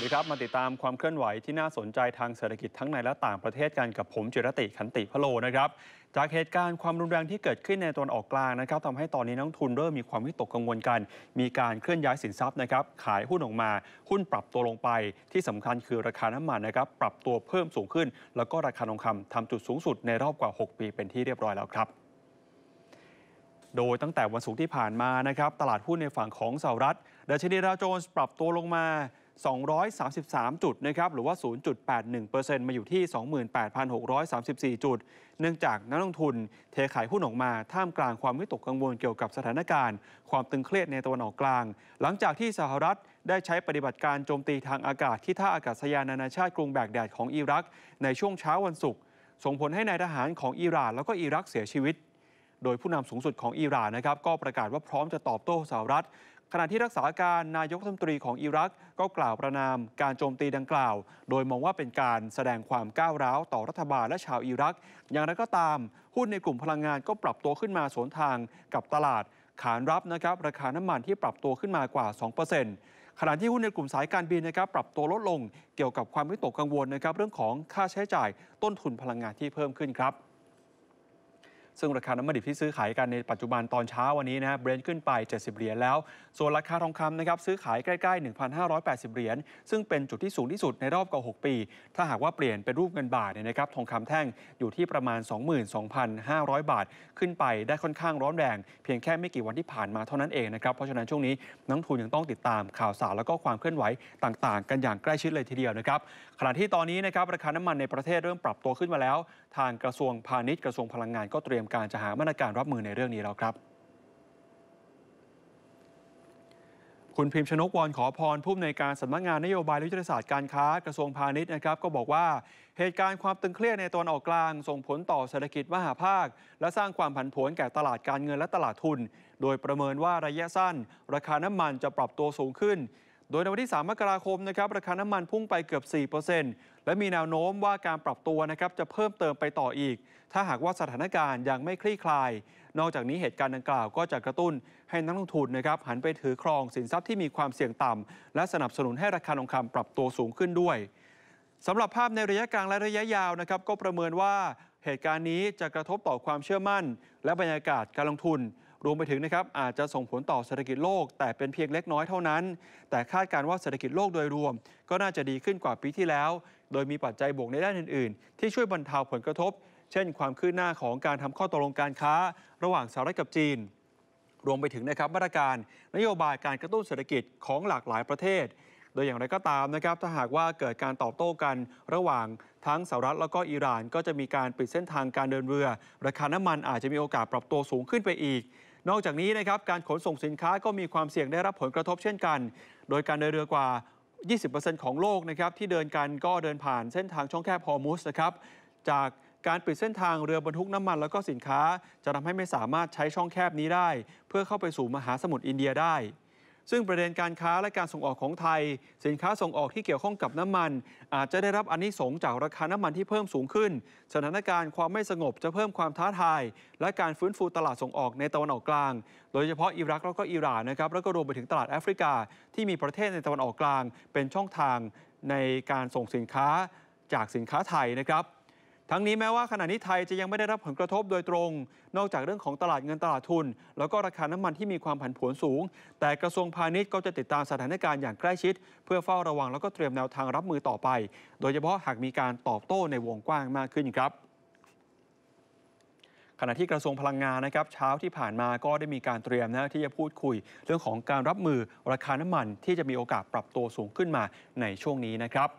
วัสดีครับมาติดตามความเคลื่อนไหวที่น่าสนใจทางเศรษฐกิจทั้งในและต่างประเทศกันกับผมจิรติขันติพโลนะครับ จากเหตุการณ์ความรุนแรงที่เกิดขึ้นในตอนออกกลางนะครับทำให้ตอนนี้นักทุนเริ่มมีความวิตกกังวลกัน มีการเคลื่อนย้ายสินทรัพย์นะครับ ขายหุ้นออกมา หุ้นปรับตัวลงไป ที่สำคัญคือราคาน้ำมันนะครับปรับตัวเพิ่มสูงขึ้น แล้วก็ราคาทองคำทำจุดสูงสุดในรอบกว่า 6 ปีเป็นที่เรียบร้อยแล้วครับ โดยตั้งแต่วันศุกร์ที่ผ่านมานะครับ ตลาดหุ้นในฝั่งของสหรัฐดัชนีดาวโจนส์ปรับตัวลงมา233จุดนะครับหรือว่า 0.81%มาอยู่ที่ 28,634 จุด เนื่องจากนักลงทุน เทขายหุ้นออกมาท่ามกลางความวิตกกังวลเกี่ยวกับสถานการณ์ความตึงเครียดในตะวันออกกลาง หลังจากที่สหรัฐได้ใช้ปฏิบัติการโจมตีทางอากาศ ที่ท่าอากาศยานนานาชาติกรุงแบกแดดของอิรัก ในช่วงเช้าวันศุกร์ส่งผลให้นายทหารของอิหร่านแล้วก็อิรักเสียชีวิต โดยผู้นำสูงสุดของอิหร่านนะครับก็ประกาศว่าพร้อมจะตอบโต้สหรัฐขณะที่รักษาการนายกรัฐมนตรีของอิรักก็กล่าวประนามการโจมตีดังกล่าว โดยมองว่าเป็นการแสดงความก้าวร้าวต่อรัฐบาลและชาวอิรักอย่างไรก็ตาม หุ้นในกลุ่มพลังงานก็ปรับตัวขึ้นมาสวนทางกับตลาด ขานรับนะครับราคาน้ำมันที่ปรับตัวขึ้นมากว่า 2%ขณะที่หุ้นในกลุ่มสายการบินนะครับ ปรับตัวลดลง เกี่ยวกับความวิตกกังวลนะครับเรื่องของค่าใช้จ่ายต้นทุนพลังงานที่เพิ่มขึ้นครับซึ่งราคาน้ำมันดิบที่ซื้อขายกัน ในปัจจุบันตอนเช้าวันนี้นะเบรนท์ขึ้นไป 70 เหรียญแล้ว ส่วนราคาทองคำนะครับซื้อขายใกล้ๆ 1,580 เหรียญ ซึ่งเป็นจุดที่สูงที่สุดในรอบกว่า6 ปี ถ้าหากว่าเปลี่ยนเป็นรูปเงินบาทเนี่ยนะครับทองคำแท่งอยู่ที่ประมาณ 22,500 บาท ขึ้นไปได้ค่อนข้างร้อนแรง เพียงแค่ไม่กี่วันที่ผ่านมาเท่านั้นเองนะครับ เพราะฉะนั้นช่วงนี้นักทุนยังต้องติดตามข่าวสารแล้วก็ความเคลื่อนไหวต่างๆ กันอย่างใกล้ชิดเลยทีเดียวนะครับ ขณะที่ตอนนี้นะครับราคาน้ำมันในประเทศเริ่มปรับตัวขึ้นมาแล้ว ทางกระทรวงพาณิชย์กระทรวงพลังงานก็เตรียมการจะหามาตรการรับมือในเรื่องนี้แล้วครับ คุณพิมพ์ชนกวรขอพรผู้อำนวยการสำนักงานนโยบายและยุทธศาสตร์การค้ากระทรวงพาณิชย์นะครับ ก็บอกว่าเหตุการณ์ความตึงเครียดในตอนออกกลาง ส่งผลต่อเศรษฐกิจมหาภาค และสร้างความผันผวนแก่ตลาดการเงินและตลาดทุน โดยประเมินว่าระยะสั้น ราคาน้ำมันจะปรับตัวสูงขึ้นโดยในวันที่ 3 มกราคมนะครับราคาน้ำมันพุ่งไปเกือบ 4%และมีแนวโน้มว่าการปรับตัวนะครับจะเพิ่มเติมไปต่ออีก ถ้าหากว่าสถานการณ์ยังไม่คลี่คลาย นอกจากนี้เหตุการณ์ดังกล่าวก็จะกระตุ้น ให้นักลงทุนนะครับหันไปถือครองสินทรัพย์ที่มีความเสี่ยงต่ำและสนับสนุนให้ราคาทองคำปรับตัวสูงขึ้นด้วยสำหรับภาพในระยะกลางและระยะยาวนะครับก็ประเมินว่าเหตุการณ์นี้จะกระทบต่อความเชื่อมั่น และบรรยากาศการลงทุนรวมไปถึงนะครับอาจจะส่งผลต่อเศรษฐกิจโลก แต่เป็นเพียงเล็กน้อยเท่านั้น แต่คาดการว่าเศรษฐกิจโลกโดยรวม ก็น่าจะดีขึ้นกว่าปีที่แล้ว โดยมีปัจจัยบวกในด้านอื่น ๆ ที่ช่วยบรรเทาผลกระทบ เช่นความคืบหน้าของการทำข้อตกลงการค้า ระหว่างสหรัฐกับจีน รวมไปถึงนะครับมาตรการ นโยบายการกระตุ้นเศรษฐกิจของหลากหลายประเทศดยอย่างไรก็ตามนะครับถ้าหากว่าเกิดการตอบโต้กันระหว่างทั้งสหรัฐแล้วก็อิหร่านก็จะมีการปิดเส้นทางการเดินเรือ ราคาน้ำมันอาจจะมีโอกาสปรับตัวสูงขึ้นไปอีก นอกจากนี้นะครับการขนส่งสินค้าก็มีความเสี่ยงได้รับผลกระทบเช่นกัน โดยการเดินเรือกว่า 20%ของโลกนะครับที่เดินกันก็เดินผ่านเส้นทางช่องแคบพอมุสนะครับจากการปิดเส้นทางเรือบรรทุกน้ำมัน แล้วก็สินค้าจะทำให้ไม่สามารถใช้ช่องแคบนี้ได้ เพื่อเข้าไปสู่มหาสมุทรอินเดียได้ซึ่งประเด็นการค้าและการส่งออกของไทย สินค้าส่งออกที่เกี่ยวข้องกับน้ำมัน อาจจะได้รับอนนิสงจากราคาน้ำมันที่เพิ่มสูงขึ้นสถานการณ์ความไม่สงบจะเพิ่มความท้าทาย และการฟื้นฟูตลาดส่งออกในตะวันออกกลาง โดยเฉพาะอิรักแล้วก็อิหร่านนะครับแล้วก็รวมไปถึงตลาดแอฟริกา ที่มีประเทศในตะวันออกกลาง เป็นช่องทางในการส่งสินค้าจากสินค้าไทยนะครับทั้งนี้แม้ว่าขณะนี้ไทยจะยังไม่ได้รับผลกระทบโดยตรง นอกจากเรื่องของตลาดเงินตลาดทุน แล้วก็ราคาน้ำมันที่มีความผันผวนสูง แต่กระทรวงพาณิชย์ก็จะติดตามสถานการณ์อย่างใกล้ชิด เพื่อเฝ้าระวังแล้วก็เตรียมแนวทางรับมือต่อไป โดยเฉพาะหากมีการตอบโต้ในวงกว้างมากขึ้นครับ ขณะที่กระทรวงพลังงานนะครับเช้าที่ผ่านมาก็ได้มีการเตรียมนะที่จะพูดคุยเรื่องของการรับมือราคา น้ำมันที่จะมีโอกาสปรับตัวสูงขึ้นมาในช่วงนี้นะครับ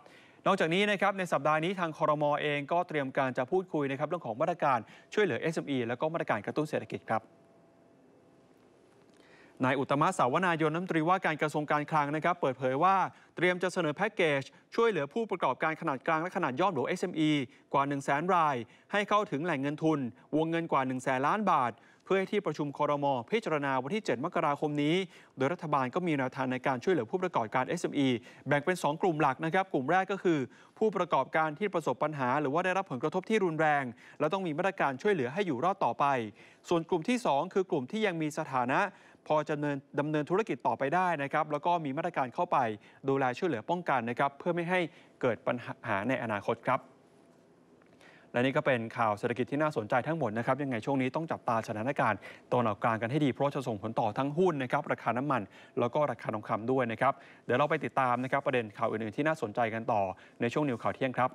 นอกจากนี้นะครับในสัปดาห์นี้ทางคอรมอเองก็เตรียมการจะพูดคุยนะครับเรื่องของมาตรการช่วยเหลือ SME แล้วก็มาตรการกระตุ้นเศรษฐกิจครับนายอุตมะสาวนายนนัำนตรีว่าการกระทรวงการคลังนะครับเปิดเผยว่าเตรียมจะเสนอแพ็กเกจ ช่วยเหลือผู้ประกอบการขนาดกลางและขนาดย่อมหรือ SME กว่า 1 0 0 0 0แสนราย ให้เข้าถึงแหล่งเงินทุน วงเงินกว่า1 0 0 0 0แสนล้านบาทพื่อให้ที่ประชุมคอรมอพิจารณาวันที่ 7 มกราคมนี้ โดยรัฐบาลก็มีแนวทางในการช่วยเหลือผู้ประกอบการ SME แบ่งเป็น 2 กลุ่มหลักนะครับกลุ่มแรกก็คือ ผู้ประกอบการที่ประสบปัญหา หรือว่าได้รับผลกระทบที่รุนแรง และต้องมีมาตรการช่วยเหลือให้อยู่รอดต่อไป ส่วนกลุ่มที่ 2 คือกลุ่มที่ยังมีสถานะ พอจะเนินดำเนินธุรกิจต่อไปได้นะครับ แล้วก็มีมาตรการเข้าไปดูแลช่วยเหลือป้องกันนะครับเพื่อไม่ให้เกิดปัญหาในอนาคตครับและนี่ก็เป็นข่าวเศรษฐกิจที่น่าสนใจทั้งหมดนะครับยังไงช่วงนี้ต้องจับตาสถานการณ์ตัวหนักกลางกันให้ดีเพราะจะส่งผลต่อทั้งหุ้นนะครับ ราคาน้ำมันแล้วก็ราคาทองคำด้วยนะครับ เดี๋ยวเราไปติดตามนะครับประเด็นข่าวอื่นๆที่น่าสนใจกันต่อในช่วงนิวข่าวเที่ยงครับ